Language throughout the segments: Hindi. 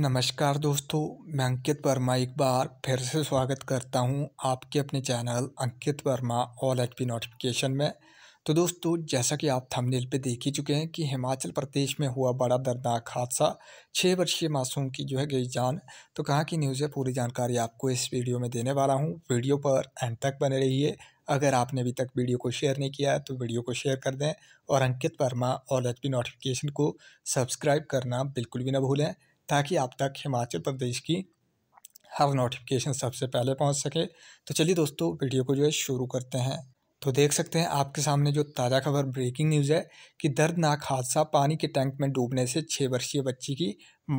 नमस्कार दोस्तों मैं अंकित वर्मा एक बार फिर से स्वागत करता हूं आपके अपने channel Ankit Verma all H P notification में तो दोस्तों जैसा कि आप थंबनेल पे देख ही चुके हैं कि हिमाचल प्रदेश में हुआ बड़ा दर्दनाक हादसा छः वर्षीय मासूम की जो है गई जान तो कहाँ की न्यूज़ है पूरी जानकारी आपको इस वीडियो में देने वाला हूँ वीडियो पर एंड तक बने रहिए अगर आपने अभी तक वीडियो को शेयर नहीं किया है तो वीडियो को शेयर कर दें और Ankit Verma all H P notification को सब्सक्राइब करना बिल्कुल भी ना भूलें ताकि आप तक हिमाचल प्रदेश की हर नोटिफिकेशन सबसे पहले पहुंच सके तो चलिए दोस्तों वीडियो को जो है शुरू करते हैं तो देख सकते हैं आपके सामने जो ताज़ा खबर ब्रेकिंग न्यूज़ है कि दर्दनाक हादसा पानी के टैंक में डूबने से छः वर्षीय बच्ची की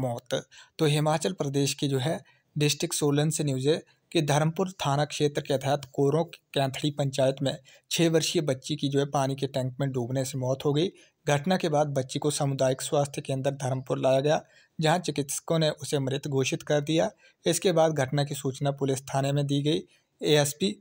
मौत तो हिमाचल प्रदेश की जो है डिस्ट्रिक्ट सोलन से न्यूज़ है कि धर्मपुर थाना क्षेत्र के तहत कोरों कैंथड़ी पंचायत में छः वर्षीय बच्ची की जो है पानी के टैंक में डूबने से मौत हो गई घटना के बाद बच्ची को सामुदायिक स्वास्थ्य केंद्र धर्मपुर लाया गया जहां चिकित्सकों ने उसे मृत घोषित कर दिया इसके बाद घटना की सूचना पुलिस थाने में दी गई एएसपी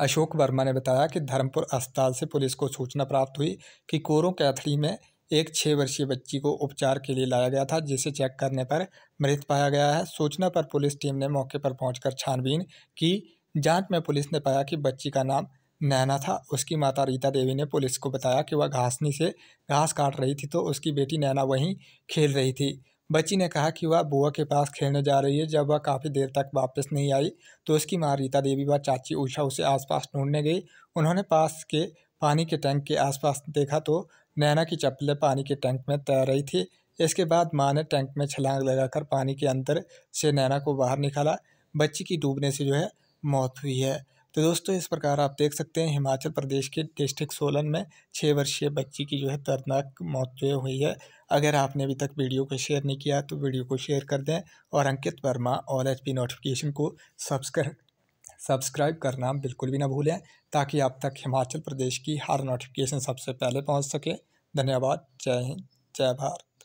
अशोक वर्मा ने बताया कि धर्मपुर अस्पताल से पुलिस को सूचना प्राप्त हुई कि कोरों कैथड़ी में एक छः वर्षीय बच्ची को उपचार के लिए लाया गया था जिसे चेक करने पर मृत पाया गया है सूचना पर पुलिस टीम ने मौके पर पहुंचकर छानबीन की जांच में पुलिस ने पाया कि बच्ची का नाम नैना था उसकी माता रीता देवी ने पुलिस को बताया कि वह घासनी से घास काट रही थी तो उसकी बेटी नैना वहीं खेल रही थी बच्ची ने कहा कि वह बुआ के पास खेलने जा रही है जब वह काफ़ी देर तक वापस नहीं आई तो उसकी माँ रीता देवी व चाची उषा उसे आसपास ढूंढने गई उन्होंने पास के पानी के टैंक के आसपास देखा तो नैना की चप्पलें पानी के टैंक में तैर रही थी इसके बाद माँ ने टैंक में छलांग लगाकर पानी के अंदर से नैना को बाहर निकाला बच्ची की डूबने से जो है मौत हुई है तो दोस्तों इस प्रकार आप देख सकते हैं हिमाचल प्रदेश के डिस्ट्रिक्ट सोलन में छः वर्षीय बच्ची की जो है दर्दनाक मौत जो हुई है अगर आपने अभी तक वीडियो को शेयर नहीं किया तो वीडियो को शेयर कर दें और Ankit Verma all H notification को सब्सक्राइब सब्सक्राइब करना बिल्कुल भी ना भूलें ताकि आप तक हिमाचल प्रदेश की हर नोटिफिकेशन सबसे पहले पहुंच सके धन्यवाद जय हिंद जय भारत